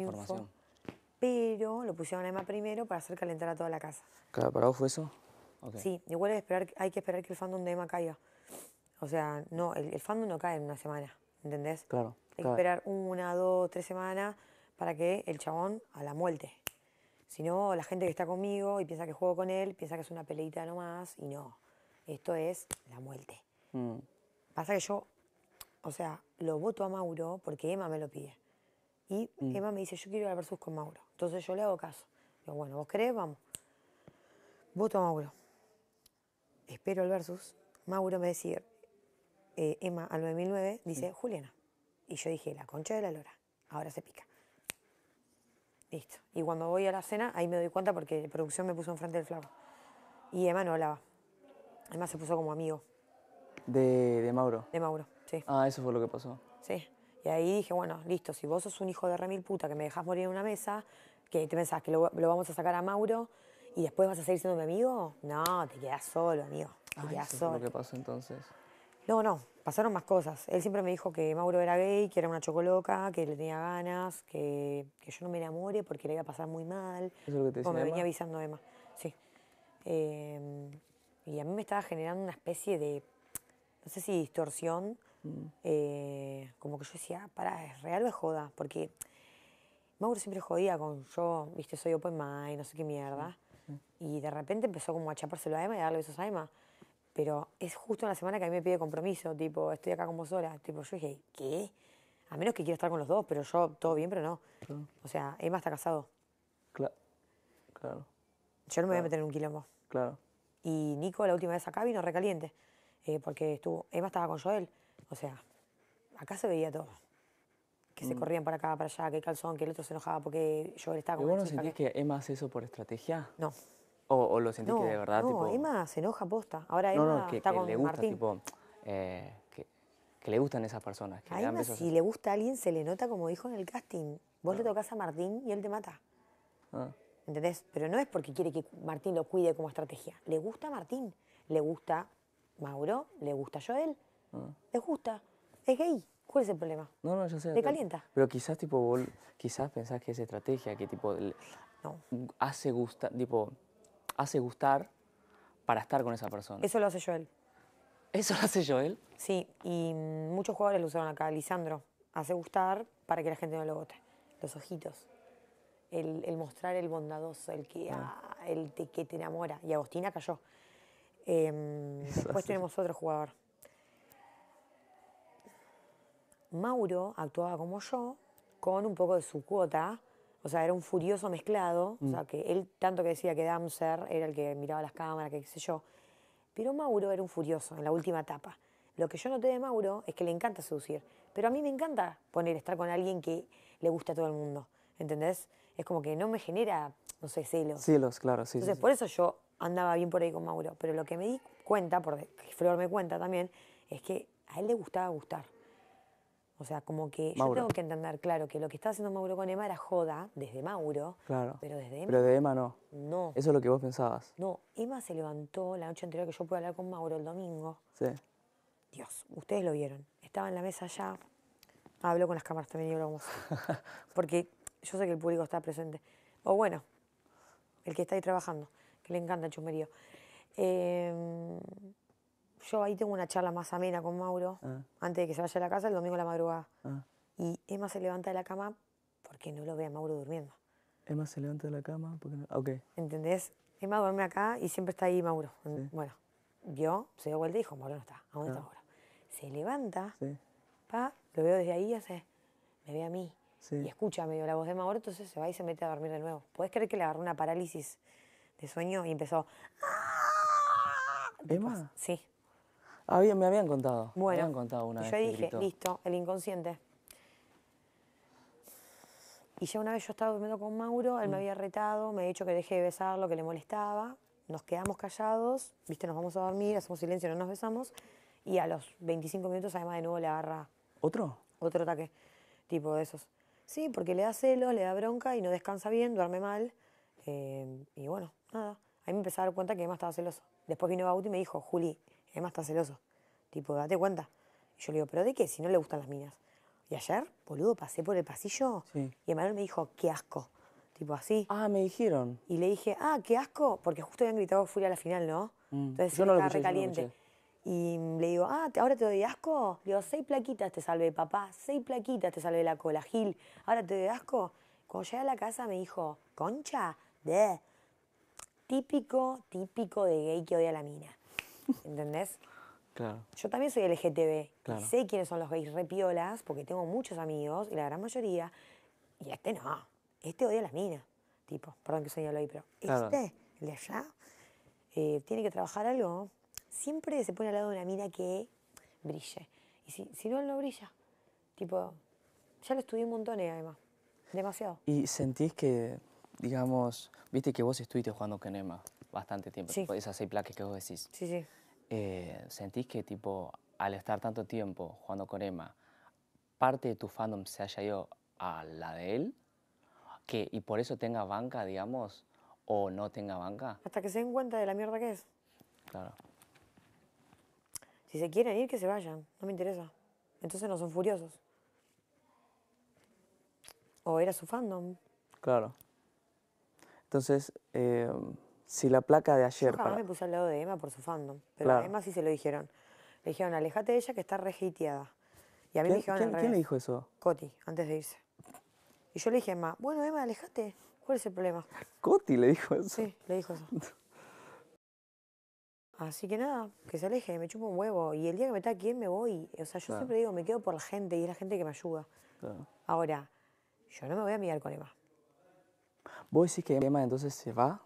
información. Pero lo pusieron a Emma primero para hacer calentar a toda la casa. Claro, ¿para vos fue eso? Sí, igual hay que, esperar, hay que esperar que el fandom de Emma caiga. O sea, no, el, fandom no cae en una semana, ¿entendés? Claro. Hay que esperar una, dos, tres semanas para que el chabón a la muerte. Si no, la gente que está conmigo y piensa que juego con él, piensa que es una peleita nomás y no. Esto es la muerte. Mm. Pasa que yo, o sea, lo voto a Mauro porque Emma me lo pide. Y mm. Emma me dice, yo quiero ir al versus con Mauro. Entonces yo le hago caso. Digo, bueno, ¿vos querés? Vamos. Voto a Mauro. Espero el versus. Mauro me decía, eh, Emma al 9009, dice, mm. Juliana. Y yo dije, la concha de la lora. Ahora se pica. Listo. Y cuando voy a la cena, ahí me doy cuenta porque la producción me puso enfrente del flaco. Y Emma no hablaba. Emma se puso como amigo. De, de Mauro. De Mauro, sí. Ah, eso fue lo que pasó. Sí. Y ahí dije, bueno, listo, si vos sos un hijo de remil puta que me dejás morir en una mesa, que te pensás que lo, vamos a sacar a Mauro y después vas a seguir siendo mi amigo, no, te quedás solo, amigo. Te pasó entonces? No, no, pasaron más cosas. Él siempre me dijo que Mauro era gay, que era una chocoloca, que le tenía ganas, que, yo no me enamore porque le iba a pasar muy mal. ¿Eso es lo que te decía? Como me venía avisando Emma, sí. Em, y a mí me estaba generando una especie de, no sé si distorsión, Mm. Eh, como que yo decía, ah, pará, ¿es real o es joda? Porque Mauro siempre jodía con yo, viste, soy open y no sé qué mierda. Y de repente empezó como a chapárselo a Emma y a darle besos a Emma. Pero es justo en la semana que a mí me pide compromiso, tipo, estoy acá con vos sola. Tipo, yo dije, ¿qué? A menos que quiera estar con los dos, pero yo, todo bien, pero no. O sea, Emma está casado. Claro. Claro. Yo no me voy a meter en un quilombo. Claro. Y Nico, la última vez acá, vino recaliente. Eh, porque estuvo, Emma estaba con Joel. O sea, acá se veía todo. Que se mm. corrían para acá, para allá, que el calzón, que el otro se enojaba porque yo estaba con ¿Y vos no sentís que... Emma hace eso por estrategia? No. ¿O, lo sentís que de verdad? No, Emma se enoja posta. Ahora Emma no, no, que, está le gusta, Tipo, eh, que, le gustan esas personas. Emma, si le gusta a alguien, se le nota, como dijo en el casting. Vos le ah. tocas a Martín y él te mata. Ah. ¿Entendés? Pero no es porque quiere que Martín lo cuide como estrategia. Le gusta a Martín. Le gusta Mauro, le gusta a Joel. Les ah. gusta. Es gay. ¿Cuál es el problema? ¿Te calienta? Pero quizás, tipo, quizás pensás que es estrategia, que, tipo, no. hace, gusta, tipo, hace gustar para estar con esa persona. Eso lo hace Joel. ¿Eso lo hace Joel? Sí, y muchos jugadores lo usaron acá. Lisandro hace gustar para que la gente no lo vote. Los ojitos. El, mostrar el bondadoso, el que, ah. Ah, te, que te enamora. Y Agostina cayó. Em, después tenemos otro jugador. Mauro actuaba como yo, con un poco de su cuota, o sea, era un furioso mezclado, o sea, mm. que él tanto que decía que Damser era el que miraba las cámaras, que qué sé yo, pero Mauro era un furioso en la última etapa. Lo que yo noté de Mauro es que le encanta seducir, pero a mí me encanta poner estar con alguien que le gusta a todo el mundo, ¿entendés? Es como que no me genera, no sé, celos. Celos, claro, sí. Entonces, por eso yo andaba bien por ahí con Mauro, pero lo que me di cuenta, porque Flor me cuenta también, es que a él le gustaba gustar. O sea, como que yo tengo que entender, claro, que lo que estaba haciendo Mauro con Emma era joda, desde Mauro, claro. pero desde Emma... Pero de Emma no. No. Eso es lo que vos pensabas. No, Emma se levantó la noche anterior que yo pude hablar con Mauro el domingo. Sí. Dios, ustedes lo vieron. Estaba en la mesa allá, ah, habló con las cámaras también y hablamos. Porque yo sé que el público está presente. O bueno, el que está ahí trabajando, que le encanta el chumerío. Eh em, yo ahí tengo una charla más amena con Mauro, ah. antes de que se vaya a la casa, el domingo a la madrugada. Ah. Y Emma se levanta de la cama porque no lo ve a Mauro durmiendo. Emma se levanta de la cama porque no... ¿Entendés? Emma duerme acá y siempre está ahí Mauro. Bueno, vio, se dio vuelta y dijo, Mauro no está, ¿a dónde está ah. Mauro? Se levanta, pa, lo veo desde ahí y hace, me ve a mí. Y escucha medio la voz de Mauro, entonces se va y se mete a dormir de nuevo. ¿Puedes creer que le agarró una parálisis de sueño y empezó... ¿Emma? Sí me habían contado. Bueno, me contado una yo dije, listo, el inconsciente. Y ya una vez yo estaba durmiendo con Mauro, él me mm. había retado, me había dicho que dejé de besarlo, que le molestaba. Nos quedamos callados, viste, nos vamos a dormir, hacemos silencio, no nos besamos. Y a los 25 minutos, además, de nuevo le agarra. ¿Otro? Otro ataque, tipo de esos. Sí, porque le da celos, le da bronca y no descansa bien, duerme mal. Eh, y bueno, nada. Ahí me empecé a dar cuenta que además estaba celoso. Después vino Bauti y me dijo, Juli, Además está celoso. Tipo, date cuenta. Y yo le digo, ¿pero de qué? Si no le gustan las minas. Y ayer, boludo, pasé por el pasillo y Emanuel me dijo, qué asco. Tipo así. Ah, me dijeron. Y le dije, ah, qué asco, porque justo habían gritado Furia a la final, ¿no? Mm. Entonces yo estaba recaliente. y le digo, ah, ¿ahora te doy asco? Le digo, seis plaquitas te salve, papá, seis plaquitas te salve la cola, Gil, ¿ahora te doy asco? Cuando llegué a la casa me dijo, concha, de típico, típico de gay que odia la mina. ¿Entendés? Claro. Yo también soy LGTB. sé quiénes son los gays repiolas, porque tengo muchos amigos, y la gran mayoría. Y este no. Este odia a las minas. Tipo, perdón que señalo ahí, pero este, el de allá, eh, tiene que trabajar algo. Siempre se pone al lado de una mina que brille. Y si, no, no brilla. Tipo, ya lo estudié un montón, eh, además. Demasiado. ¿Y sentís que, digamos, viste que vos estuviste jugando con Emma bastante tiempo, sí. esas seis plaques que vos decís. Sí, sí. Eh, ¿Sentís que tipo, al estar tanto tiempo jugando con Emma, parte de tu fandom se haya ido a la de él? ¿Que, ¿Y por eso tenga banca, digamos, o no tenga banca? Hasta que se den cuenta de la mierda que es. Claro. Si se quieren ir, que se vayan, no me interesa. Entonces no son furiosos. O era su fandom. Claro. Entonces, eh, si la placa de ayer... Yo jamás me puse al lado de Emma por su fandom, pero a Emma sí se lo dijeron. Le dijeron, alejate de ella que está rejiteada. Y a mí me dijeron ¿quién, ¿Quién le dijo eso? Coti, antes de irse. Y yo le dije a Emma, bueno, Emma, alejate. ¿Cuál es el problema? Coti le dijo eso. Sí, le dijo eso. Así que nada, que se aleje, me chupo un huevo. Y el día que me está aquí, me voy. O sea, yo siempre digo, me quedo por la gente y es la gente que me ayuda. Ahora, yo no me voy a mirar con Emma. ¿Vos decís que Emma entonces se va?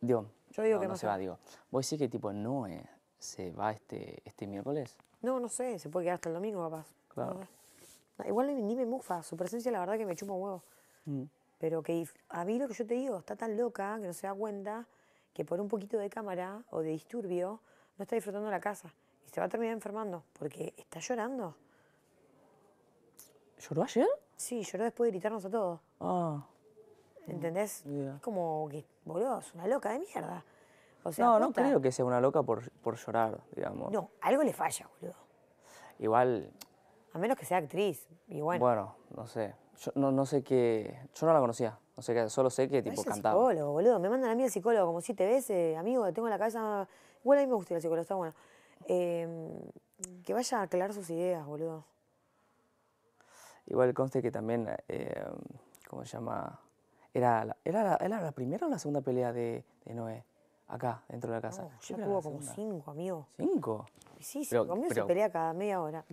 Digo, yo digo no, que no, se va. digo, Digo, ¿vos decir que tipo no se va este, este miércoles? No, no sé, se puede quedar hasta el domingo papás. Claro. igual ni, me mufa, su presencia la verdad que me chupa huevo. Mm. Pero que a mí lo que yo te digo, está tan loca que no se da cuenta que por un poquito de cámara o de disturbio no está disfrutando la casa y se va a terminar enfermando porque está llorando. ¿Lloró ayer? Sí, lloró después de gritarnos a todos. Ah. Mm. ¿entendés? Es como que, boludo, es una loca de mierda. no, no creo que sea una loca por, por llorar, digamos. No, algo le falla, boludo. Igual. A menos que sea actriz, y bueno. no sé. Yo no, no sé qué. Yo no la conocía. No sé qué, solo sé que tipo es psicólogo, boludo. Me mandan a mí el psicólogo como siete veces, amigo, tengo la cabeza. Igual a mí me gusta el psicólogo, está bueno. Em, que vaya a aclarar sus ideas, boludo. Igual conste que también, eh, ¿cómo se llama? Era la, era, era la primera o la segunda pelea de, Noé, acá, dentro de la casa. Yo ya tuvo como cinco, amigo. ¿Cinco? Sí, sí, conmigo se pelea cada media hora.